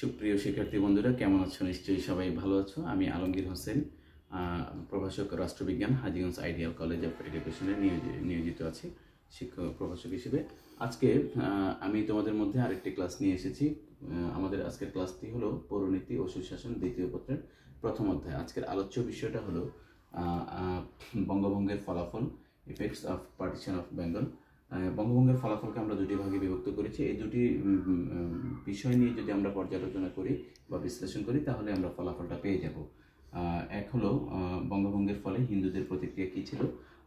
সুপ্রিয় শিক্ষার্থী বন্ধুরা কেমন আছো নিশ্চয়ই সবাই ভালো আছো আমি আলমগীর হোসেন প্রভাষক রাষ্ট্রবিজ্ঞান হাজিগঞ্জ আইডিয়াল কলেজ অফ এডুকেশনে নিয়োজিত আছি শিক্ষক প্রভাষক হিসেবে আজকে আমি তোমাদের মধ্যে আরেকটি ক্লাস নিয়ে এসেছি আমাদের আজকের ক্লাসটি হলো পৌরনীতি ও সুশাসন দ্বিতীয় পত্রের প্রথম অধ্যায় আজকের আলোচ্য বিষয়টা হলো বঙ্গভঙ্গের ফলাফল effects of partition of Bengal বঙ্গভঙ্গের ফলাফলকে আমরা দুটি ভাগে বিভক্ত করেছি এই দুটি বিষয় নিয়ে যদি আমরা পর্যালোচনা করি বা বিশ্লেষণ করি তাহলে আমরা ফলাফলটা পেয়ে যাব এক হলো বঙ্গভঙ্গের ফলে হিন্দুদের প্রতিক্রিয়া কী ছিল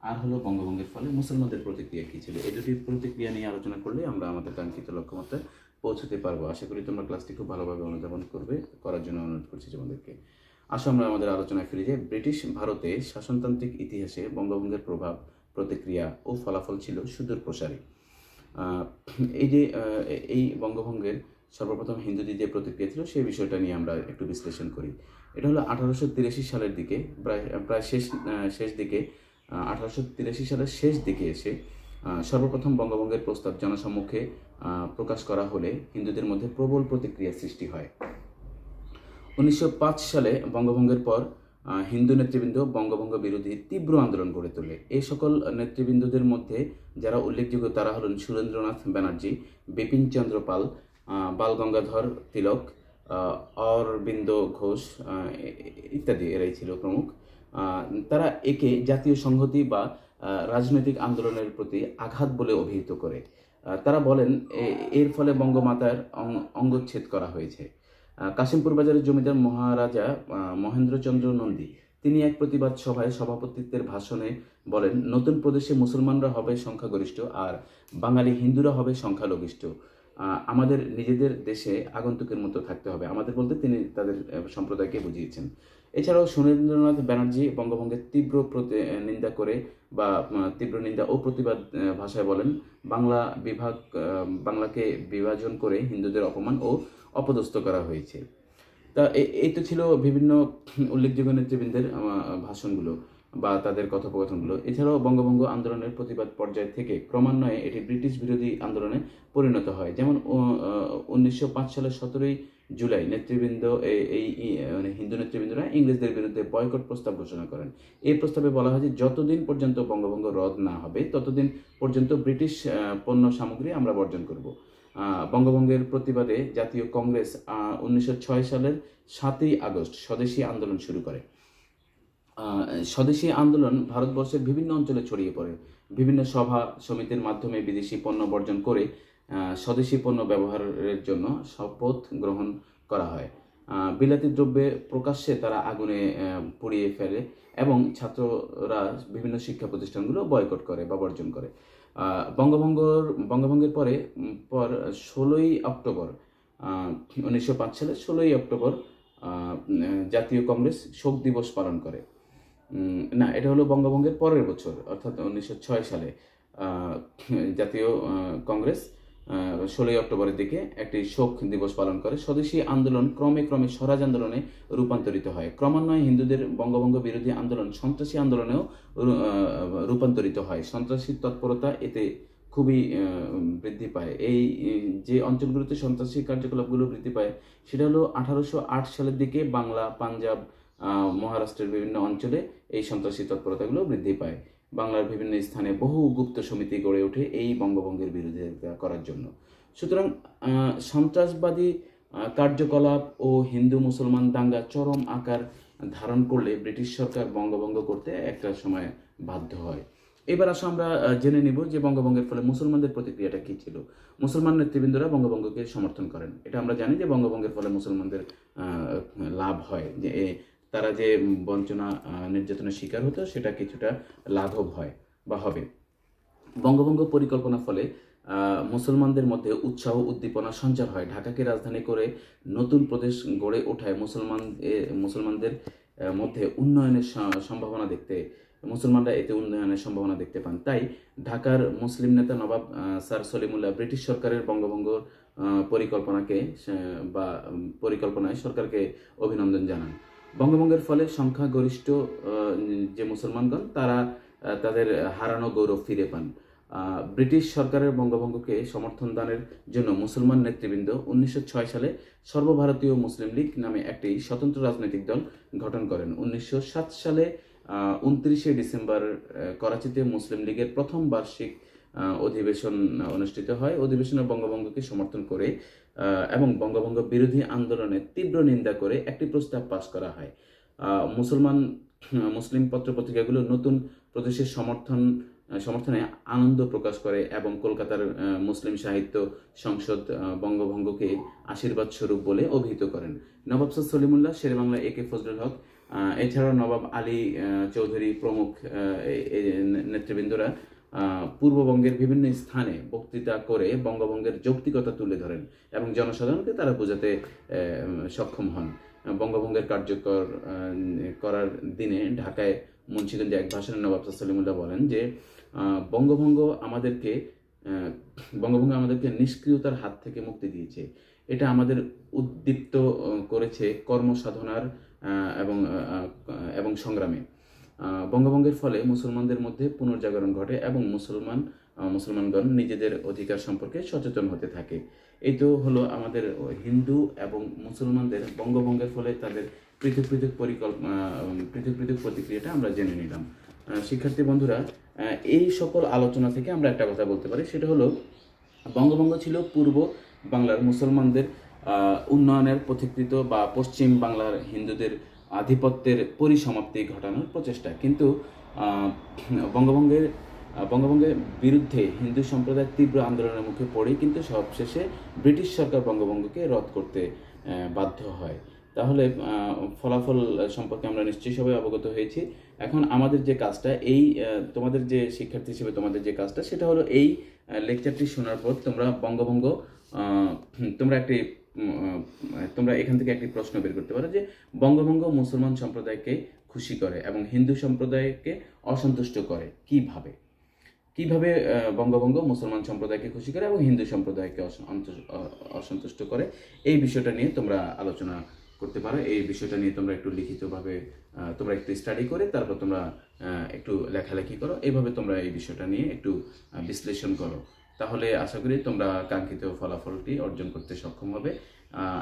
আর হলো বঙ্গভঙ্গের ফলে মুসলমানদের প্রতিক্রিয়া কী ছিল এই দুটি প্রতিক্রিয়া নিয়ে আলোচনা করলে আমরা আমাদের কাঙ্ক্ষিত লক্ষ্যমাত্রায় পৌঁছতে পারবো আশা করি তোমরা ক্লাসটি খুব ভালোভাবে অনুধাবন করবে করার জন্য অনুরোধ করছি তোমাদেরকে আসো আমরা আমাদের আলোচনায় ফিরে যাই ব্রিটিশ ভারতে শাসনতান্ত্রিক ইতিহাসে বঙ্গভঙ্গের প্রভাব প্রতিক্রিয়া ও ফলাফল ছিল সুদূর প্রসারী এই যে এই বঙ্গভঙ্গের সর্বপ্রথম হিন্দুদের যে প্রতিক্রিয়া ছিল সেই বিষয়টা নিয়ে আমরা একটু বিশ্লেষণ করি এটা হলো আঠারোশো তিরাশি সালের দিকে প্রায় প্রায় শেষ শেষ দিকে আঠারোশো তিরাশি সালের শেষ দিকে এসে সর্বপ্রথম বঙ্গভঙ্গের প্রস্তাব জনসম্মুখে প্রকাশ করা হলে হিন্দুদের মধ্যে প্রবল প্রতিক্রিয়া সৃষ্টি হয় উনিশশো সালে বঙ্গভঙ্গের পর হিন্দু নেতৃবৃন্দ বঙ্গভঙ্গ বিরোধী তীব্র আন্দোলন গড়ে তোলে এই সকল নেতৃবৃন্দদের মধ্যে যারা উল্লেখযোগ্য তারা হলেন সুরেন্দ্রনাথ ব্যানার্জি বিপিন চন্দ্র পাল বাল গঙ্গাধর তিলক অরবিন্দ ঘোষ ইত্যাদি এরাই ছিল প্রমুখ তারা একে জাতীয় সংহতি বা রাজনৈতিক আন্দোলনের প্রতি আঘাত বলে অভিহিত করে তারা বলেন এর ফলে বঙ্গমাতার অঙ্গচ্ছেদ করা হয়েছে কাশিমপুর বাজারের জমিদার মহারাজা মহেন্দ্রচন্দ্র নন্দী তিনি এক প্রতিবাদ সভায় সভাপতিত্বের ভাষণে বলেন নতুন প্রদেশে মুসলমানরা হবে সংখ্যাগরিষ্ঠ আর বাঙালি হিন্দুরা হবে সংখ্যালঘিষ্ঠ আমাদের নিজেদের দেশে আগন্তুকের মতো থাকতে হবে আমাদের বলতে তিনি তাদের সম্প্রদায়কে বুঝিয়েছেন এছাড়াও সুরেন্দ্রনাথ ব্যানার্জি বঙ্গভঙ্গের তীব্র নিন্দা করে বা তীব্র নিন্দা ও প্রতিবাদ ভাষায় বলেন বাংলা বিভাগ বাংলাকে বিভাজন করে হিন্দুদের অপমান ও অপদস্থ করা হয়েছে তা এই তো ছিল বিভিন্ন উল্লেখযোগ্য নেতৃবৃন্দের ভাষণগুলো বা তাদের কথোপকথনগুলো এছাড়াও বঙ্গভঙ্গ আন্দোলনের প্রতিবাদ পর্যায় থেকে ক্রমান্বয়ে এটি ব্রিটিশ বিরোধী আন্দোলনে পরিণত হয় যেমন উনিশশো সালের সতেরোই জুলাই নেতৃবৃন্দ এই মানে হিন্দু নেতৃবৃন্দরা ইংরেজদের বিরুদ্ধে বয়কট প্রস্তাব ঘোষণা করেন এই প্রস্তাবে বলা হয় যে যতদিন পর্যন্ত বঙ্গভঙ্গ রদ না হবে ততদিন পর্যন্ত ব্রিটিশ পণ্য সামগ্রী আমরা বর্জন করব বঙ্গভঙ্গের প্রতিবাদে জাতীয় কংগ্রেস উনিশশো সালের সাতই আগস্ট স্বদেশী আন্দোলন শুরু করে স্বদেশী আন্দোলন ভারতবর্ষের বিভিন্ন অঞ্চলে ছড়িয়ে পড়ে বিভিন্ন সভা সমিতির মাধ্যমে বিদেশি পণ্য বর্জন করে স্বদেশি পণ্য ব্যবহারের জন্য শপথ গ্রহণ করা হয় বিলাতি দ্রব্যে প্রকাশ্যে তারা আগুনে পুড়িয়ে ফেলে এবং ছাত্ররা বিভিন্ন শিক্ষা প্রতিষ্ঠানগুলো বয়কট করে বা বর্জন করে বঙ্গভঙ্গর বঙ্গভঙ্গের পরে পর ষোলোই অক্টোবর উনিশশো পাঁচ সালে ষোলোই অক্টোবর জাতীয় কংগ্রেস শোক দিবস পালন করে না এটা হলো বঙ্গভঙ্গের পরের বছর অর্থাৎ উনিশশো সালে জাতীয় কংগ্রেস ষোলোই অক্টোবরের দিকে একটি শোক দিবস পালন করে স্বদেশী আন্দোলন ক্রমে ক্রমে স্বরাজ আন্দোলনে রূপান্তরিত হয় ক্রমান্বয়ে হিন্দুদের বঙ্গভঙ্গ বিরোধী আন্দোলন সন্ত্রাসী আন্দোলনেও রূপান্তরিত হয় সন্ত্রাসী তৎপরতা এতে খুবই বৃদ্ধি পায় এই যে অঞ্চলগুলোতে সন্ত্রাসী কার্যকলাপগুলো বৃদ্ধি পায় সেটা হলো আঠারোশো সালের দিকে বাংলা পাঞ্জাব মহারাষ্ট্রের বিভিন্ন অঞ্চলে এই সন্ত্রাসী তৎপরতাগুলো বৃদ্ধি পায় বাংলার বিভিন্ন স্থানে বহু গুপ্ত সমিতি গড়ে ওঠে এই বঙ্গভঙ্গের বিরোধিতা করার জন্য সুতরাং সন্ত্রাসবাদী কার্যকলাপ ও হিন্দু মুসলমান দাঙ্গা চরম আকার ধারণ করলে ব্রিটিশ সরকার বঙ্গভঙ্গ করতে একটা সময় বাধ্য হয় এবার আসো আমরা জেনে নিব যে বঙ্গভঙ্গের ফলে মুসলমানদের প্রতিক্রিয়াটা কী ছিল মুসলমান নেতৃবৃন্দরা বঙ্গভঙ্গকে সমর্থন করেন এটা আমরা জানি যে বঙ্গভঙ্গের ফলে মুসলমানদের লাভ হয় যে তারা যে বঞ্চনা নির্যাতনের শিকার হতো সেটা কিছুটা লাঘব হয় বা হবে বঙ্গভঙ্গ পরিকল্পনা ফলে মুসলমানদের মধ্যে উৎসাহ উদ্দীপনা সঞ্চার হয় ঢাকাকে রাজধানী করে নতুন প্রদেশ গড়ে ওঠায় মুসলমান মুসলমানদের মধ্যে উন্নয়নের সম্ভাবনা দেখতে মুসলমানরা এতে উন্নয়নের সম্ভাবনা দেখতে পান তাই ঢাকার মুসলিম নেতা নবাব স্যার সলিমুল্লাহ ব্রিটিশ সরকারের বঙ্গভঙ্গ পরিকল্পনাকে বা পরিকল্পনায় সরকারকে অভিনন্দন জানান বঙ্গভঙ্গের ফলে সংখ্যাগরিষ্ঠ যে মুসলমানগণ তারা তাদের হারানো গৌরব ফিরে পান ব্রিটিশ সরকারের বঙ্গভঙ্গকে সমর্থন দানের জন্য মুসলমান নেতৃবৃন্দ উনিশশো সালে সর্বভারতীয় মুসলিম লীগ নামে একটি স্বতন্ত্র রাজনৈতিক দল গঠন করেন উনিশশো সালে উনত্রিশে ডিসেম্বর করাচিতে মুসলিম লীগের প্রথম বার্ষিক অধিবেশন অনুষ্ঠিত হয় অধিবেশনে বঙ্গভঙ্গকে সমর্থন করে এবং বঙ্গভঙ্গ বিরোধী আন্দোলনের তীব্র নিন্দা করে একটি প্রস্তাব পাশ করা হয় মুসলমান মুসলিম পত্র পত্রিকাগুলো নতুন প্রদেশের সমর্থন সমর্থনে আনন্দ প্রকাশ করে এবং কলকাতার মুসলিম সাহিত্য সংসদ বঙ্গভঙ্গকে আশীর্বাদ স্বরূপ বলে অভিহিত করেন নবাব সলিমুল্লাহ বাংলা এ কে ফজলুল হক এছাড়াও নবাব আলী চৌধুরী প্রমুখ নেতৃবৃন্দরা পূর্ববঙ্গের বিভিন্ন স্থানে বক্তৃতা করে বঙ্গবঙ্গের যৌক্তিকতা তুলে ধরেন এবং জনসাধারণকে তারা বোঝাতে সক্ষম হন বঙ্গভঙ্গের কার্যকর করার দিনে ঢাকায় মুন্সিগঞ্জে এক ভাষণে নবাব সালিমুল্লাহ বলেন যে বঙ্গভঙ্গ আমাদেরকে বঙ্গভঙ্গ আমাদেরকে নিষ্ক্রিয়তার হাত থেকে মুক্তি দিয়েছে এটা আমাদের উদ্দীপ্ত করেছে কর্মসাধনার এবং এবং সংগ্রামে বঙ্গভঙ্গের ফলে মুসলমানদের মধ্যে পুনর্জাগরণ ঘটে এবং মুসলমান মুসলমানগণ নিজেদের অধিকার সম্পর্কে সচেতন হতে থাকে এই তো হলো আমাদের হিন্দু এবং মুসলমানদের বঙ্গভঙ্গের ফলে তাদের পৃথক পৃথক পরিকল্পনা পৃথক পৃথক প্রতিক্রিয়াটা আমরা জেনে নিলাম শিক্ষার্থী বন্ধুরা এই সকল আলোচনা থেকে আমরা একটা কথা বলতে পারি সেটা হলো বঙ্গভঙ্গ ছিল পূর্ব বাংলার মুসলমানদের উন্নয়নের পথিকৃত বা পশ্চিম বাংলার হিন্দুদের আধিপত্যের পরিসমাপ্তি ঘটানোর প্রচেষ্টা কিন্তু বঙ্গভঙ্গের বঙ্গভঙ্গের বিরুদ্ধে হিন্দু সম্প্রদায় তীব্র আন্দোলনের মুখে পড়েই কিন্তু সবশেষে ব্রিটিশ সরকার বঙ্গভঙ্গকে রদ করতে বাধ্য হয় তাহলে ফলাফল সম্পর্কে আমরা নিশ্চয়ই সবাই অবগত হয়েছি এখন আমাদের যে কাজটা এই তোমাদের যে শিক্ষার্থী হিসেবে তোমাদের যে কাজটা সেটা হলো এই লেকচারটি শোনার পর তোমরা বঙ্গভঙ্গ তোমরা একটি তোমরা এখান থেকে একটি প্রশ্ন বের করতে পারো যে বঙ্গভঙ্গ মুসলমান সম্প্রদায়কে খুশি করে এবং হিন্দু সম্প্রদায়কে অসন্তুষ্ট করে কিভাবে কিভাবে বঙ্গভঙ্গ মুসলমান সম্প্রদায়কে খুশি করে এবং হিন্দু সম্প্রদায়কে অসন্তুষ্ট করে এই বিষয়টা নিয়ে তোমরা আলোচনা করতে পারো এই বিষয়টা নিয়ে তোমরা একটু লিখিতভাবে তোমরা একটু স্টাডি করে তারপর তোমরা একটু লেখালেখি করো এইভাবে তোমরা এই বিষয়টা নিয়ে একটু বিশ্লেষণ করো তাহলে আশা করি তোমরা কাঙ্ক্ষিত ফলাফলটি অর্জন করতে সক্ষম হবে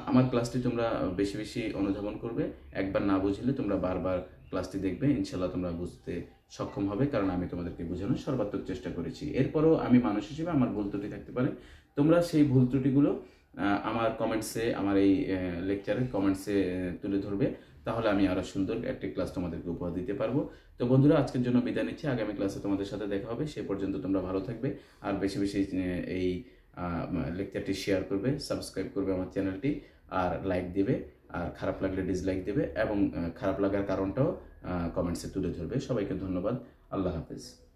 আমার ক্লাসটি তোমরা বেশি বেশি অনুধাবন করবে একবার না বুঝলে তোমরা বারবার ক্লাসটি দেখবে ইনশাল্লাহ তোমরা বুঝতে সক্ষম হবে কারণ আমি তোমাদেরকে বোঝানোর সর্বাত্মক চেষ্টা করেছি এরপরও আমি মানুষ হিসেবে আমার ভুল ত্রুটি থাকতে পারে তোমরা সেই ভুল ত্রুটিগুলো আমার কমেন্টসে আমার এই লেকচারের কমেন্টসে তুলে ধরবে তাহলে আমি আরও সুন্দর একটি ক্লাস তোমাদেরকে উপহার দিতে পারবো তো বন্ধুরা আজকের জন্য বিদায় নিচ্ছি আগামী ক্লাসে তোমাদের সাথে দেখা হবে সে পর্যন্ত তোমরা ভালো থাকবে আর বেশি বেশি এই লেকচারটি শেয়ার করবে সাবস্ক্রাইব করবে আমার চ্যানেলটি আর লাইক দেবে আর খারাপ লাগলে ডিসলাইক দেবে এবং খারাপ লাগার কারণটাও কমেন্টসে তুলে ধরবে সবাইকে ধন্যবাদ আল্লাহ হাফেজ